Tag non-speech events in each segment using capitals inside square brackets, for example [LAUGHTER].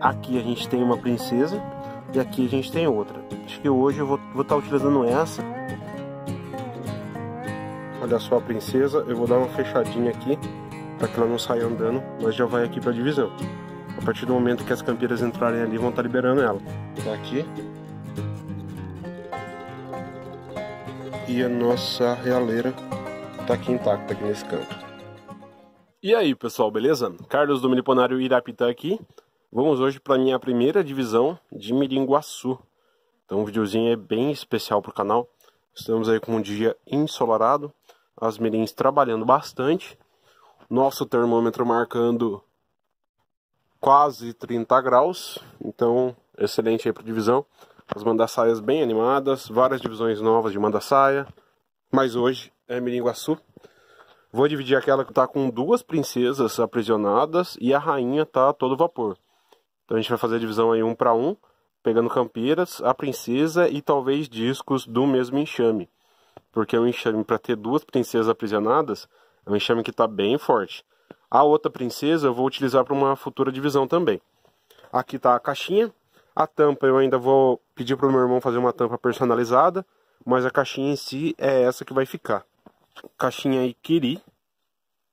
Aqui a gente tem uma princesa e aqui a gente tem outra. Acho que hoje eu vou estar tá utilizando essa. Olha só a princesa, eu vou dar uma fechadinha aqui para que ela não saia andando, mas já vai aqui para a divisão. A partir do momento que as campeiras entrarem ali, vão estar tá liberando ela. Tá aqui. E a nossa realeira tá aqui intacta, aqui nesse canto. E aí, pessoal, beleza? Carlos do Miliponário Irapitã aqui. Vamos hoje para minha primeira divisão de Miringuaçu. Então o videozinho é bem especial para o canal. Estamos aí com um dia ensolarado, as mirins trabalhando bastante. Nosso termômetro marcando quase 30 graus, então excelente aí para divisão. As mandaçaias bem animadas, várias divisões novas de mandaçaia. Mas hoje é Miringuaçu. Vou dividir aquela que está com duas princesas aprisionadas e a rainha está todo vapor. Então a gente vai fazer a divisão aí um para um, pegando Campeiras, a Princesa e talvez discos do mesmo enxame. Porque o é um enxame para ter duas princesas aprisionadas, é um enxame que está bem forte. A outra princesa eu vou utilizar para uma futura divisão também. Aqui está a caixinha. A tampa eu ainda vou pedir para o meu irmão fazer uma tampa personalizada, mas a caixinha em si é essa que vai ficar. Caixinha Ikiri,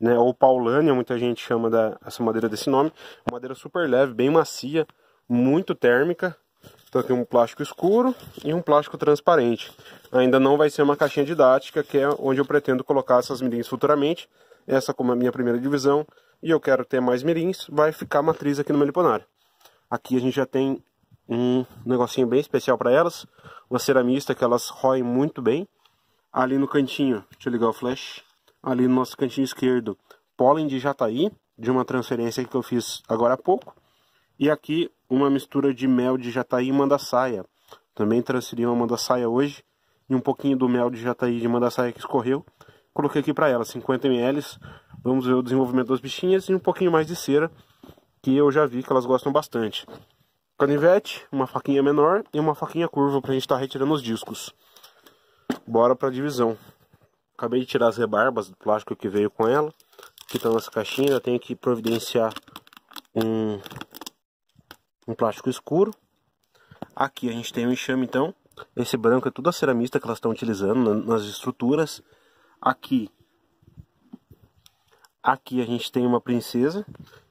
né, ou paulânia, muita gente chama da, essa madeira desse nome. Madeira super leve, bem macia, muito térmica. Então aqui um plástico escuro e um plástico transparente. Ainda não vai ser uma caixinha didática, que é onde eu pretendo colocar essas mirins futuramente. Essa como a minha primeira divisão, e eu quero ter mais mirins, vai ficar a matriz aqui no meu liponário. Aqui a gente já tem um negocinho bem especial para elas, uma ceramista que elas roem muito bem. Ali no cantinho, deixa eu ligar o flash, ali no nosso cantinho esquerdo, pólen de jataí, de uma transferência que eu fiz agora há pouco. E aqui uma mistura de mel de jataí e mandaçaia. Também transferi uma mandaçaia hoje e um pouquinho do mel de jataí de mandaçaia que escorreu. Coloquei aqui para ela 50 ml. Vamos ver o desenvolvimento das bichinhas e um pouquinho mais de cera, que eu já vi que elas gostam bastante. Canivete, uma faquinha menor e uma faquinha curva para a gente estar tá retirando os discos. Bora para a divisão. Acabei de tirar as rebarbas do plástico que veio com ela. Aqui tá estão as caixinhas. Eu tenho que providenciar um, um plástico escuro. Aqui a gente tem o um enxame então. Esse branco é tudo a ceramista que elas estão utilizando nas estruturas. Aqui aqui a gente tem uma princesa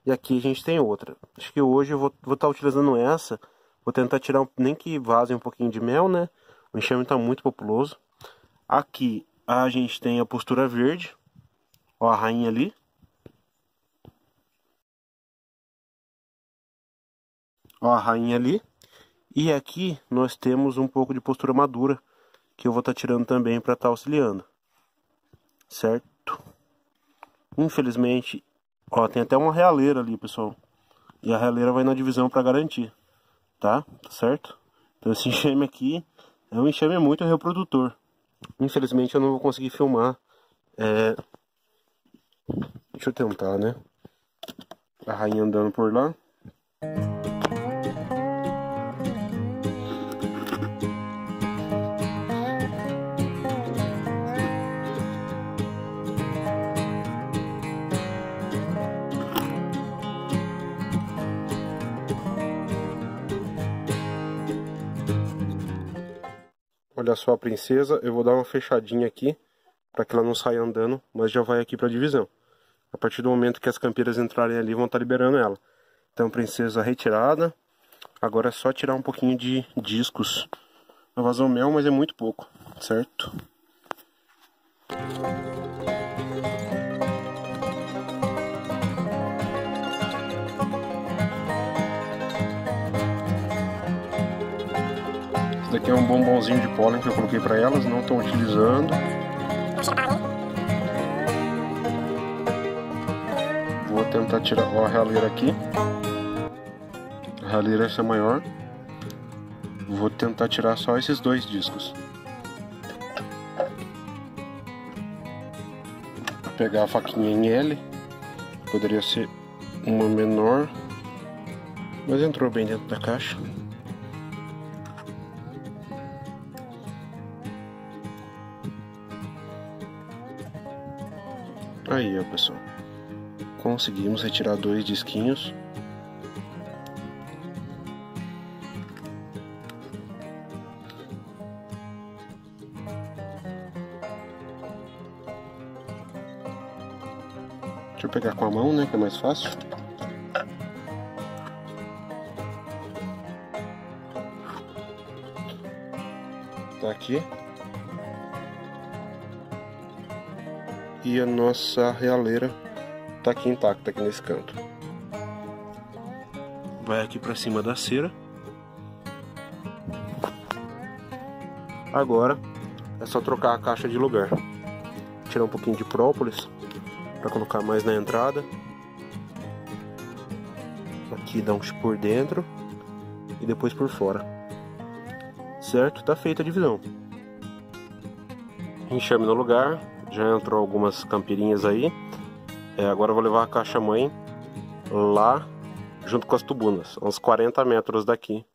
e aqui a gente tem outra. Acho que hoje eu vou estar tá utilizando essa. Vou tentar tirar, um, nem que vaze um pouquinho de mel, né? O enxame está muito populoso. Aqui a gente tem a postura verde, ó a rainha ali. Ó a rainha ali. E aqui nós temos um pouco de postura madura, que eu vou estar tá tirando também para estar tá auxiliando. Certo? Infelizmente, ó, tem até uma realeira ali, pessoal. E a realeira vai na divisão para garantir, tá? Tá certo? Então esse [LAUGHS] enxame aqui é um enxame muito reprodutor. Infelizmente eu não vou conseguir filmar. É... Deixa eu tentar, né? A rainha andando por lá. Olha só a princesa, eu vou dar uma fechadinha aqui para que ela não saia andando, mas já vai aqui para a divisão. A partir do momento que as campeiras entrarem ali, vão estar tá liberando ela. Então, princesa retirada. Agora é só tirar um pouquinho de discos. Vazou mel, mas é muito pouco, certo? daqui é um bombonzinho de pólen que eu coloquei para elas, não estou utilizando. Vou tentar tirar ó, a raleira aqui. A raleira essa é maior. Vou tentar tirar só esses dois discos. Vou pegar a faquinha em L. Poderia ser uma menor. Mas entrou bem dentro da caixa. Aí, ó, pessoal. Conseguimos retirar dois disquinhos. Deixa eu pegar com a mão, né, que é mais fácil. Tá aqui. e a nossa realeira está aqui intacta, aqui nesse canto. Vai aqui para cima da cera. Agora é só trocar a caixa de lugar. Tirar um pouquinho de própolis para colocar mais na entrada. Aqui dá uns por dentro e depois por fora. Certo? Tá feita a divisão. Enxame no lugar, já entrou algumas campirinhas aí. É, agora eu vou levar a caixa mãe lá junto com as tubunas, uns 40 metros daqui.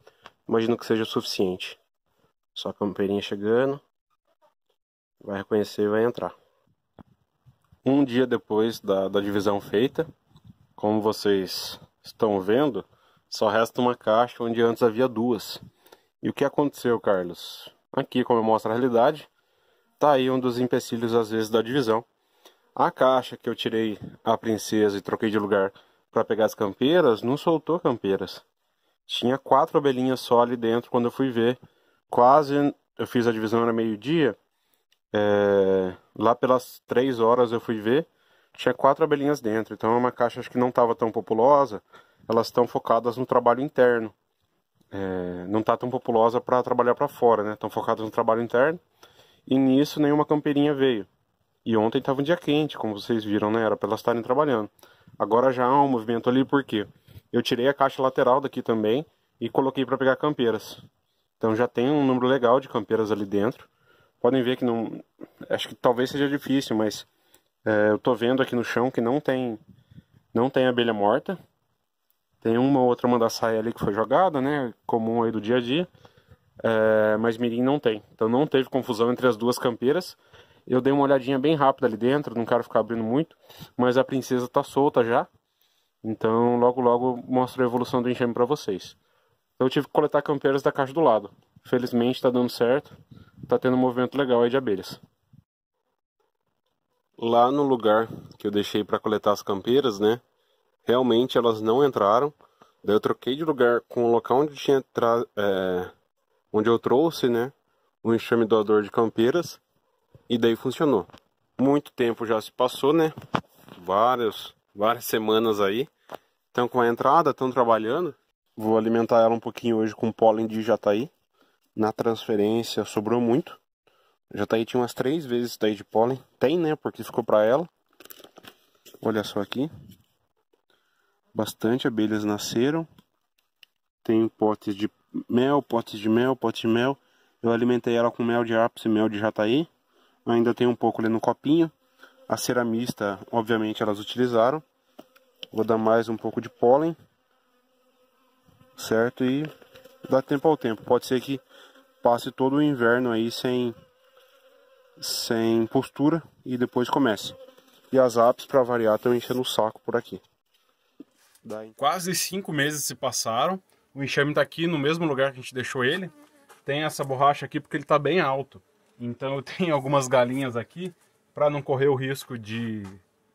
Imagino que seja o suficiente. Só a campeirinha chegando, vai reconhecer e vai entrar. Um dia depois da, da divisão feita, como vocês estão vendo, só resta uma caixa onde antes havia duas. E o que aconteceu, Carlos? Aqui, como eu mostro a realidade, tá aí um dos empecilhos às vezes da divisão. A caixa que eu tirei a princesa e troquei de lugar para pegar as campeiras não soltou campeiras. Tinha quatro abelhinhas só ali dentro quando eu fui ver. Quase eu fiz a divisão era meio-dia. É... lá pelas três horas eu fui ver. Tinha quatro abelhinhas dentro. Então é uma caixa acho que não estava tão populosa. Elas estão focadas no trabalho interno. É... não está tão populosa para trabalhar para fora, né? Estão focadas no trabalho interno e nisso nenhuma campeirinha veio. E ontem estava um dia quente, como vocês viram, né? Era para elas estarem trabalhando. Agora já há um movimento ali, por quê? Eu tirei a caixa lateral daqui também e coloquei para pegar campeiras. Então já tem um número legal de campeiras ali dentro. Podem ver que não. Acho que talvez seja difícil, mas é, eu estou vendo aqui no chão que não tem não tem abelha morta. Tem uma ou outra mandaçaia ali que foi jogada, né? Comum aí do dia a dia é, mas Mirim não tem. Então não teve confusão entre as duas campeiras. Eu dei uma olhadinha bem rápida ali dentro, não quero ficar abrindo muito, mas a princesa está solta já. Então logo logo mostro a evolução do enxame para vocês. Então, eu tive que coletar campeiras da caixa do lado. Felizmente está dando certo, está tendo um movimento legal aí de abelhas. Lá no lugar que eu deixei para coletar as campeiras, né? Realmente elas não entraram. Daí eu troquei de lugar com o local onde tinha é, onde eu trouxe, né, um enxame doador de campeiras e daí funcionou. Muito tempo já se passou, né? Vários, várias semanas aí. Estão com a entrada, estão trabalhando. Vou alimentar ela um pouquinho hoje com pólen de jataí. Na transferência sobrou muito. Jataí tinha umas três vezes daí de pólen. Tem, né? Porque ficou para ela. Olha só aqui. Bastante abelhas nasceram tenho potes de mel, potes de mel, potes de mel. Eu alimentei ela com mel de ápice e mel de jataí. Ainda tem um pouco ali no copinho. A ceramista, obviamente, elas utilizaram. Vou dar mais um pouco de pólen. Certo? E dá tempo ao tempo. Pode ser que passe todo o inverno aí sem, sem postura e depois comece. E as apes, para variar, estão enchendo o saco por aqui. Daí... Quase cinco meses se passaram. O enxame está aqui no mesmo lugar que a gente deixou ele. Tem essa borracha aqui porque ele está bem alto. Então eu [LAUGHS] tenho algumas galinhas aqui para não correr o risco de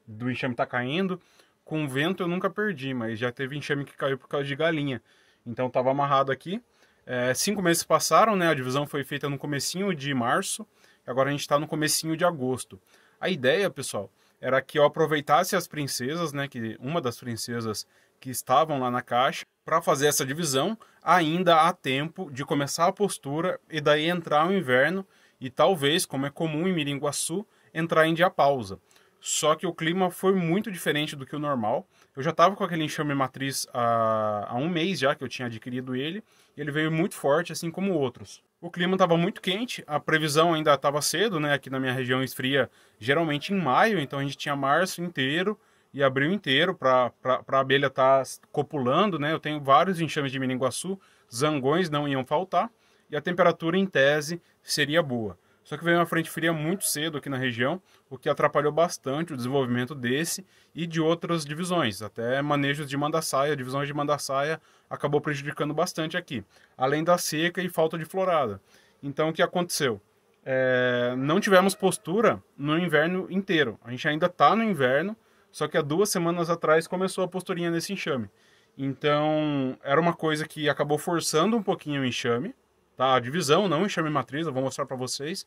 do enxame estar tá caindo. Com vento eu nunca perdi, mas já teve enxame que caiu por causa de galinha. Então estava amarrado aqui. É, cinco meses passaram, né? A divisão foi feita no comecinho de março. Agora a gente está no comecinho de agosto. A ideia, pessoal, era que eu aproveitasse as princesas, né? Que uma das princesas que estavam lá na caixa para fazer essa divisão, ainda há tempo de começar a postura e daí entrar o inverno e talvez, como é comum em Miringuaçu, entrar em diapausa. Só que o clima foi muito diferente do que o normal. Eu já estava com aquele enxame matriz há, há um mês já que eu tinha adquirido ele, e ele veio muito forte, assim como outros. O clima estava muito quente, a previsão ainda estava cedo, né? Aqui na minha região esfria geralmente em maio, então a gente tinha março inteiro e abril inteiro para a abelha estar tá copulando, né? Eu tenho vários enxames de Meninguaçu, zangões não iam faltar e a temperatura em tese seria boa. Só que veio uma frente fria muito cedo aqui na região, o que atrapalhou bastante o desenvolvimento desse e de outras divisões, até manejos de mandaçaia, divisões de mandaçaia acabou prejudicando bastante aqui, além da seca e falta de florada. Então o que aconteceu? É, não tivemos postura no inverno inteiro. A gente ainda está no inverno, só que há duas semanas atrás começou a posturinha nesse enxame. Então, era uma coisa que acabou forçando um pouquinho o enxame, tá? A divisão, não enxame matriz, eu vou mostrar para vocês.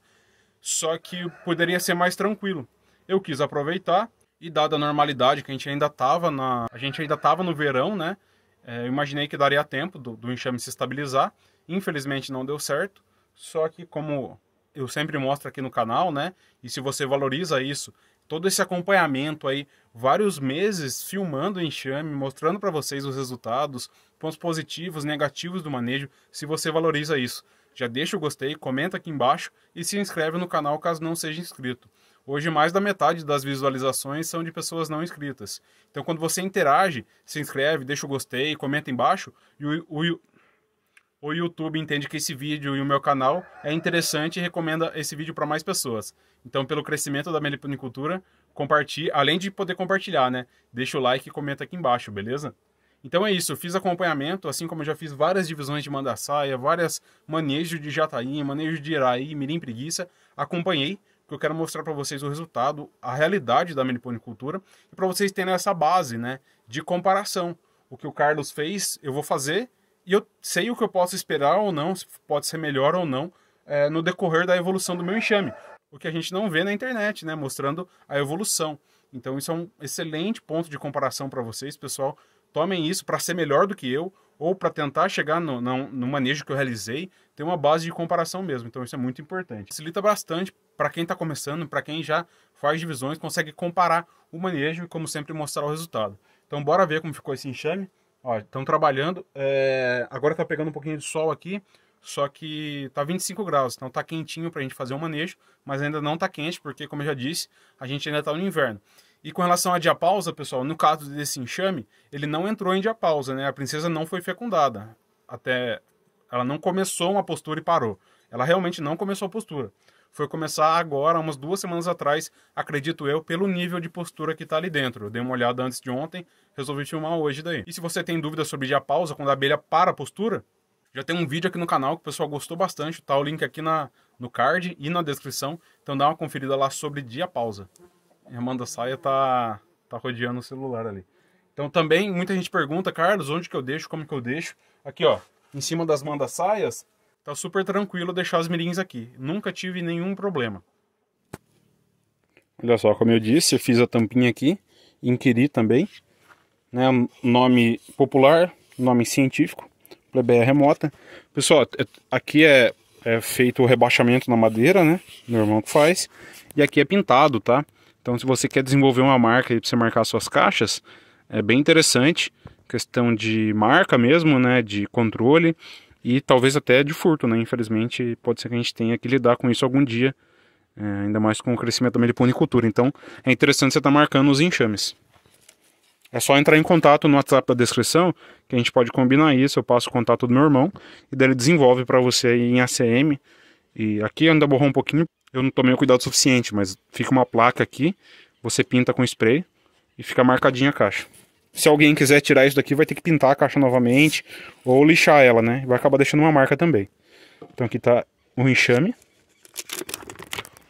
Só que poderia ser mais tranquilo. Eu quis aproveitar e dada a normalidade que a gente ainda tava na, a gente ainda tava no verão, né? É, imaginei que daria tempo do, do enxame se estabilizar. Infelizmente não deu certo. Só que como eu sempre mostro aqui no canal, né? E se você valoriza isso, todo esse acompanhamento aí, vários meses filmando o enxame, mostrando para vocês os resultados, pontos positivos, negativos do manejo, se você valoriza isso. Já deixa o gostei, comenta aqui embaixo e se inscreve no canal caso não seja inscrito. Hoje, mais da metade das visualizações são de pessoas não inscritas. Então, quando você interage, se inscreve, deixa o gostei, comenta embaixo, e o, o, o YouTube entende que esse vídeo e o meu canal é interessante e recomenda esse vídeo para mais pessoas. Então, pelo crescimento da meliponicultura, compartilhe, além de poder compartilhar, né? Deixa o like e comenta aqui embaixo, beleza? Então é isso, fiz acompanhamento, assim como eu já fiz várias divisões de mandaçaia, várias manejo de jataí, manejo de iraí, mirim preguiça, acompanhei, porque eu quero mostrar para vocês o resultado, a realidade da meliponicultura e para vocês terem essa base, né, de comparação. O que o Carlos fez, eu vou fazer e eu sei o que eu posso esperar ou não, se pode ser melhor ou não, é, no decorrer da evolução do meu enxame o que a gente não vê na internet, né? Mostrando a evolução. Então, isso é um excelente ponto de comparação para vocês, pessoal. Tomem isso para ser melhor do que eu ou para tentar chegar no, no, no, manejo que eu realizei, ter uma base de comparação mesmo. Então, isso é muito importante. Facilita bastante para quem está começando, para quem já faz divisões, consegue comparar o manejo e, como sempre, mostrar o resultado. Então, bora ver como ficou esse enxame. Ó, estão trabalhando. É... Agora está pegando um pouquinho de sol aqui só que tá 25 graus, então tá quentinho para a gente fazer o manejo, mas ainda não tá quente, porque, como eu já disse, a gente ainda tá no inverno. E com relação à diapausa, pessoal, no caso desse enxame, ele não entrou em diapausa, né? A princesa não foi fecundada. Até ela não começou uma postura e parou. Ela realmente não começou a postura. Foi começar agora, umas duas semanas atrás, acredito eu, pelo nível de postura que está ali dentro. Eu dei uma olhada antes de ontem, resolvi filmar hoje daí. E se você tem dúvidas sobre diapausa, quando a abelha para a postura, já tem um vídeo aqui no canal que o pessoal gostou bastante, tá o link aqui na, no card e na descrição. Então dá uma conferida lá sobre diapausa. A Amanda Saia tá, tá rodeando o celular ali. Então também muita gente pergunta, Carlos, onde que eu deixo, como que eu deixo? Aqui ó, em cima das mandas saias, tá super tranquilo deixar as mirins aqui. Nunca tive nenhum problema. Olha só, como eu disse, eu fiz a tampinha aqui, inquiri também, né, nome popular, nome científico, plebeia remota. Pessoal, é, aqui é, é feito o rebaixamento na madeira, né? Meu irmão que faz. E aqui é pintado, tá? Então, se você quer desenvolver uma marca e você marcar suas caixas, é bem interessante. Questão de marca mesmo, né? De controle e talvez até de furto, né? Infelizmente, pode ser que a gente tenha que lidar com isso algum dia. É, ainda mais com o crescimento da meliponicultura. Então, é interessante você estar tá marcando os enxames. É só entrar em contato no WhatsApp da descrição, que a gente pode combinar isso. Eu passo o contato do meu irmão e daí ele desenvolve para você aí em ACM. E aqui ainda borrou um pouquinho, eu não tomei o cuidado suficiente, mas fica uma placa aqui, você pinta com spray e fica marcadinha a caixa. Se alguém quiser tirar isso daqui, vai ter que pintar a caixa novamente ou lixar ela, né? Vai acabar deixando uma marca também. Então aqui tá o enxame.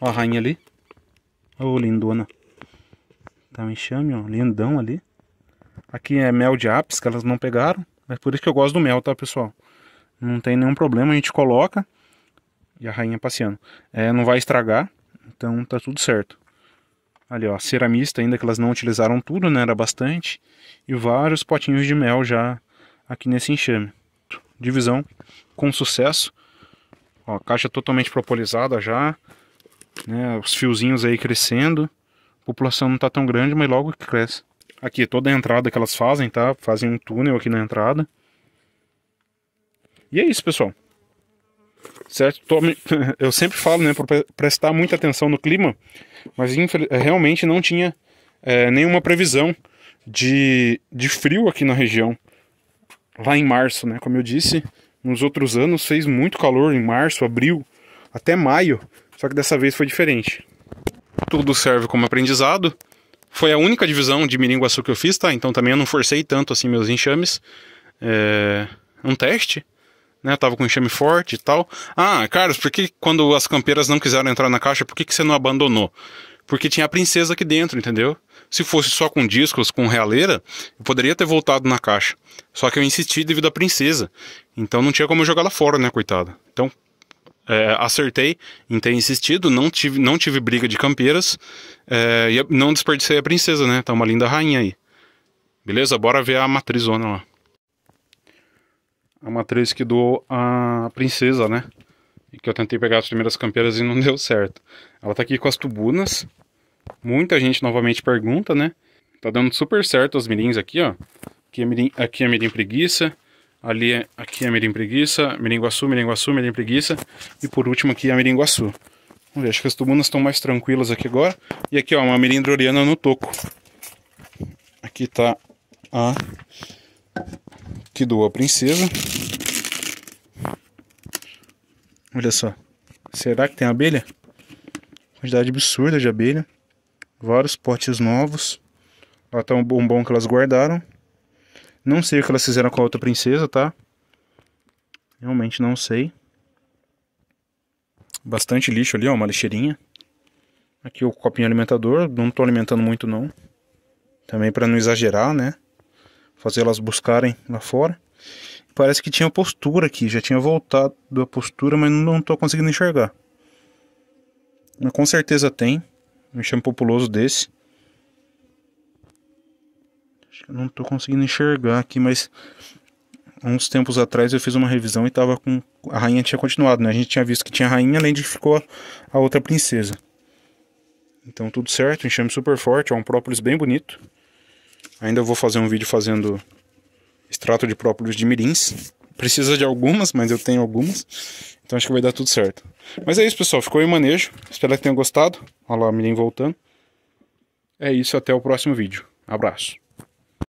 Ó a rainha ali. Ô, oh, lindona. Tá um enxame, ó, lindão ali. Aqui é mel de ápice que elas não pegaram. Mas é por isso que eu gosto do mel, tá, pessoal? Não tem nenhum problema, a gente coloca. E a rainha passeando. É, não vai estragar, então tá tudo certo. Ali, ó, ceramista ainda que elas não utilizaram tudo, né? Era bastante. E vários potinhos de mel já aqui nesse enxame. Divisão com sucesso. Ó, caixa totalmente propolizada já. Né, os fiozinhos aí crescendo. população não tá tão grande, mas logo que cresce. Aqui, toda a entrada que elas fazem, tá? Fazem um túnel aqui na entrada. E é isso, pessoal. Certo? Tome... [LAUGHS] Eu sempre falo, né, para prestar muita atenção no clima, mas infel... Eh, realmente não tinha é, nenhuma previsão de, de frio aqui na região. Lá em março, né? Como eu disse, nos outros anos fez muito calor em março, abril, até maio. Só que dessa vez foi diferente. Tudo serve como aprendizado. Foi a única divisão de Miringuaçu que eu fiz, tá? Então também eu não forcei tanto assim meus enxames. É um teste, né? Eu tava com enxame forte e tal. Ah, Carlos, por que quando as campeiras não quiseram entrar na caixa, por que, que você não abandonou? Porque tinha a princesa aqui dentro, entendeu? Se fosse só com discos, com realeira, eu poderia ter voltado na caixa. Só que eu insisti devido à princesa. Então não tinha como eu jogar ela fora, né, coitada? Então é, acertei em ter insistido, não tive, não tive briga de campeiras é, e não desperdicei a princesa, né? Tá uma linda rainha aí. Beleza? Bora ver a matrizona lá. A matriz que doou a princesa, né? E que eu tentei pegar as primeiras campeiras e não [LAUGHS] deu certo. Ela tá aqui com as tubunas. Muita gente novamente pergunta, né? Tá dando super certo as mirins aqui, ó. Aqui é mirim, aqui é mirim preguiça. Ali, aqui a é Mirim Preguiça, Miringuaçu, Miringuaçu, Mirim Preguiça. E por último aqui a é Miringuaçu. Vamos ver, acho que as tubunas estão mais tranquilas aqui agora. E aqui, ó, uma Mirim Droriana no toco. Aqui tá a que princesa. Olha só. Será que tem abelha? Quantidade absurda de abelha. Vários potes novos. Lá tá um bombom que elas guardaram. Não sei o que elas fizeram com a outra princesa, tá? Realmente não sei. Bastante lixo ali, ó, uma lixeirinha. Aqui o copinho alimentador, não tô alimentando muito não. Também para não exagerar, né? Fazer elas buscarem lá fora. Parece que tinha postura aqui, já tinha voltado a postura, mas não tô conseguindo enxergar. Mas com certeza tem. Um enxame populoso desse não tô conseguindo enxergar aqui, mas há uns tempos atrás eu fiz uma revisão e tava com a rainha tinha continuado, né? A gente tinha visto que tinha rainha, além de que ficou a outra princesa. Então tudo certo, enxame super forte, é um própolis bem bonito. Ainda vou fazer um vídeo fazendo extrato de própolis de mirins. Precisa de algumas, mas eu tenho algumas. Então acho que vai dar tudo certo. Mas é isso, pessoal. Ficou aí o manejo. Espero que tenham gostado. Olha lá, a mirim voltando. É isso, até o próximo vídeo. Abraço.